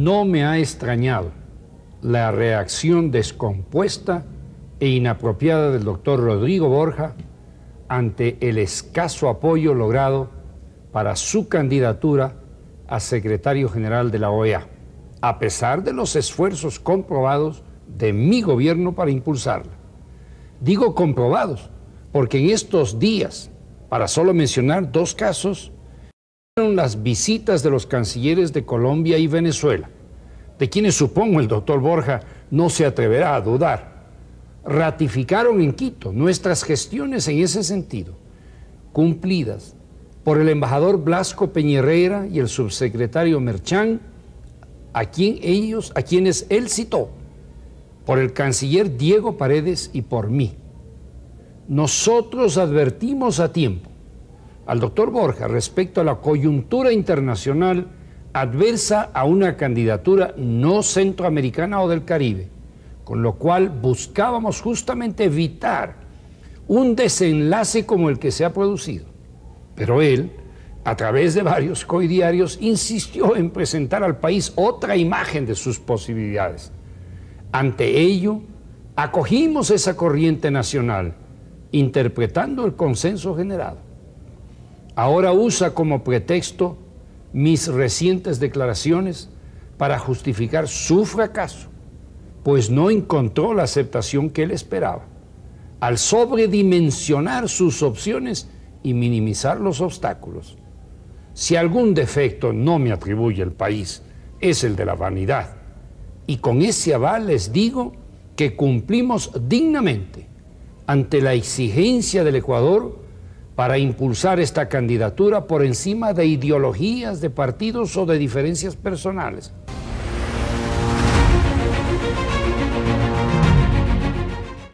No me ha extrañado la reacción descompuesta e inapropiada del doctor Rodrigo Borja ante el escaso apoyo logrado para su candidatura a secretario general de la OEA, a pesar de los esfuerzos comprobados de mi gobierno para impulsarla. Digo comprobados, porque en estos días, para solo mencionar dos casos, las visitas de los cancilleres de Colombia y Venezuela, de quienes supongo el doctor Borja no se atreverá a dudar, ratificaron en Quito nuestras gestiones en ese sentido, cumplidas por el embajador Blasco Peñerreira y el subsecretario Merchán, a, quien ellos, a quienes él citó, por el canciller Diego Paredes y por mí. Nosotros advertimos a tiempo al doctor Borja respecto a la coyuntura internacional adversa a una candidatura no centroamericana o del Caribe, con lo cual buscábamos justamente evitar un desenlace como el que se ha producido. Pero él, a través de varios coidiarios, insistió en presentar al país otra imagen de sus posibilidades. Ante ello, acogimos esa corriente nacional, interpretando el consenso generado ahora usa como pretexto mis recientes declaraciones para justificar su fracaso, pues no encontró la aceptación que él esperaba, al sobredimensionar sus opciones y minimizar los obstáculos. Si algún defecto no me atribuye el país, es el de la vanidad. Y con ese aval les digo que cumplimos dignamente ante la exigencia del Ecuador para impulsar esta candidatura por encima de ideologías, de partidos o de diferencias personales.